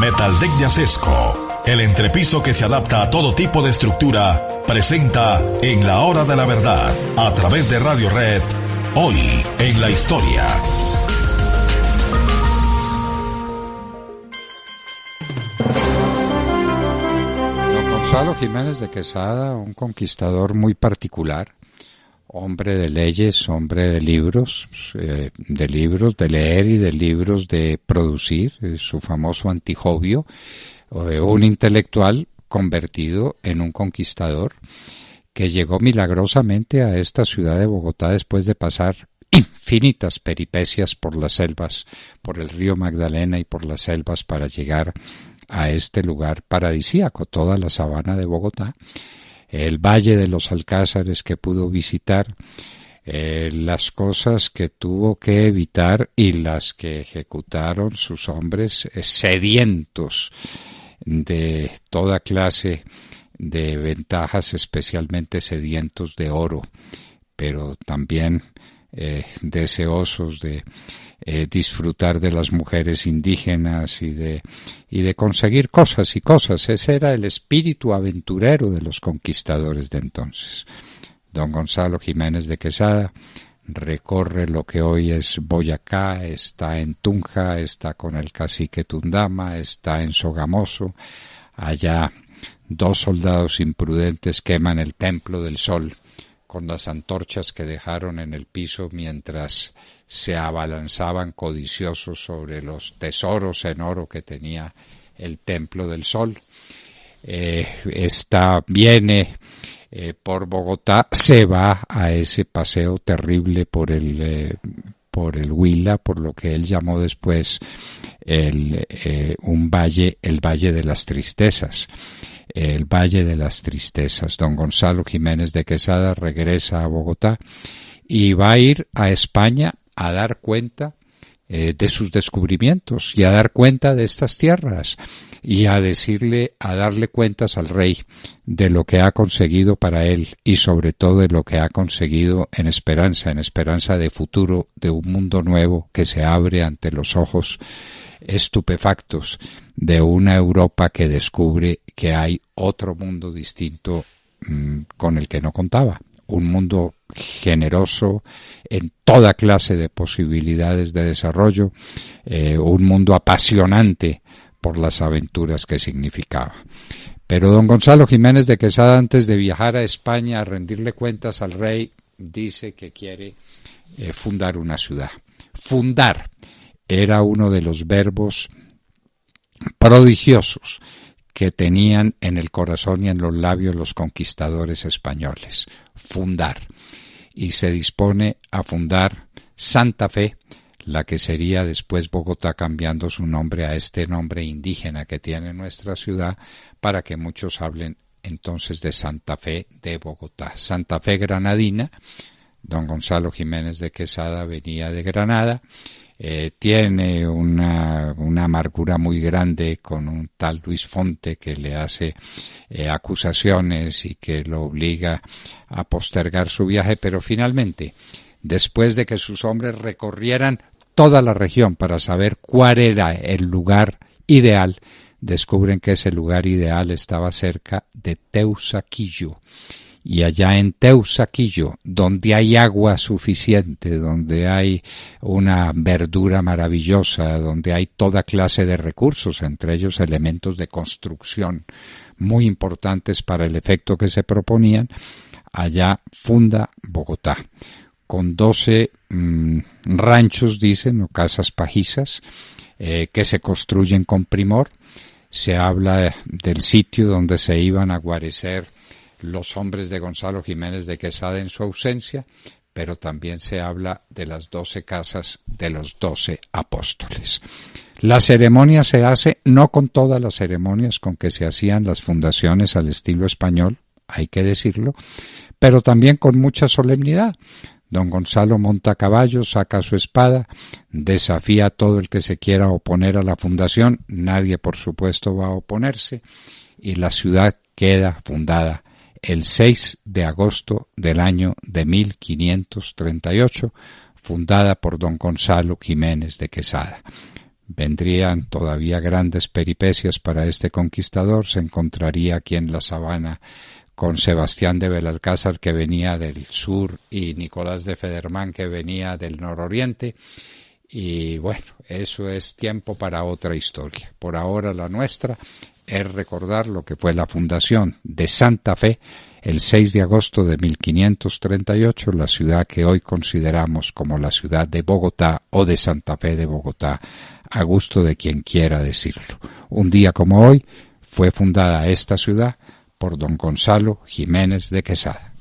Metaldeck de Acesco, el entrepiso que se adapta a todo tipo de estructura, presenta en la hora de la verdad, a través de Radio Red, hoy en la historia. Don Gonzalo Jiménez de Quesada, un conquistador muy particular, hombre de leyes, hombre de libros, eh, de libros, de leer y de libros de producir, su famoso antijobio, eh, un intelectual convertido en un conquistador que llegó milagrosamente a esta ciudad de Bogotá después de pasar infinitas peripecias por las selvas, por el río Magdalena y por las selvas para llegar a este lugar paradisíaco, toda la sabana de Bogotá el valle de los alcázares que pudo visitar, eh, las cosas que tuvo que evitar y las que ejecutaron sus hombres eh, sedientos de toda clase de ventajas, especialmente sedientos de oro, pero también eh, deseosos de eh, disfrutar de las mujeres indígenas y de, y de conseguir cosas y cosas. Ese era el espíritu aventurero de los conquistadores de entonces. Don Gonzalo Jiménez de Quesada recorre lo que hoy es Boyacá, está en Tunja, está con el cacique Tundama, está en Sogamoso, allá dos soldados imprudentes queman el templo del sol con las antorchas que dejaron en el piso mientras se abalanzaban codiciosos sobre los tesoros en oro que tenía el templo del sol. Eh, esta viene eh, por Bogotá, se va a ese paseo terrible por el eh, por el Huila, por lo que él llamó después el, un valle, el valle de las tristezas. El Valle de las Tristezas. Don Gonzalo Jiménez de Quesada regresa a Bogotá y va a ir a España a dar cuenta eh, de sus descubrimientos y a dar cuenta de estas tierras y a decirle, a darle cuentas al rey de lo que ha conseguido para él y sobre todo de lo que ha conseguido en esperanza, en esperanza de futuro, de un mundo nuevo que se abre ante los ojos estupefactos de una Europa que descubre que hay otro mundo distinto mm, con el que no contaba, un mundo generoso en toda clase de posibilidades de desarrollo, eh, un mundo apasionante por las aventuras que significaba. Pero don Gonzalo Jiménez de Quesada, antes de viajar a España a rendirle cuentas al rey, dice que quiere eh, fundar una ciudad. Fundar era uno de los verbos prodigiosos que tenían en el corazón y en los labios los conquistadores españoles, fundar. Y se dispone a fundar Santa Fe, la que sería después Bogotá cambiando su nombre a este nombre indígena que tiene nuestra ciudad para que muchos hablen entonces de Santa Fe de Bogotá. Santa Fe Granadina, don Gonzalo Jiménez de Quesada venía de Granada eh, tiene una, amargura muy grande con un tal Luis Fonte que le hace eh, acusaciones y que lo obliga a postergar su viaje, pero finalmente, después de que sus hombres recorrieran toda la región para saber cuál era el lugar ideal, descubren que ese lugar ideal estaba cerca de Teusaquillo y allá en Teusaquillo, donde hay agua suficiente, donde hay una verdura maravillosa, donde hay toda clase de recursos, entre ellos elementos de construcción muy importantes para el efecto que se proponían, allá funda Bogotá, con 12 mm, ranchos, dicen, o casas pajizas, eh, que se construyen con primor. Se habla del sitio donde se iban a guarecer los hombres de Gonzalo Jiménez de Quesada en su ausencia, pero también se habla de las doce casas de los doce apóstoles. La ceremonia se hace no con todas las ceremonias con que se hacían las fundaciones al estilo español, hay que decirlo, pero también con mucha solemnidad. Don Gonzalo monta caballo, saca su espada, desafía a todo el que se quiera oponer a la fundación, nadie por supuesto va a oponerse, y la ciudad queda fundada el 6 de agosto del año de 1538, fundada por don Gonzalo Jiménez de Quesada. Vendrían todavía grandes peripecias para este conquistador, se encontraría aquí en la sabana con Sebastián de Belalcázar que venía del sur y Nicolás de Federmán, que venía del nororiente. Y bueno, eso es tiempo para otra historia. Por ahora la nuestra es recordar lo que fue la fundación de Santa Fe el 6 de agosto de 1538, la ciudad que hoy consideramos como la ciudad de Bogotá o de Santa Fe de Bogotá, a gusto de quien quiera decirlo. Un día como hoy fue fundada esta ciudad por don Gonzalo Jiménez de Quesada.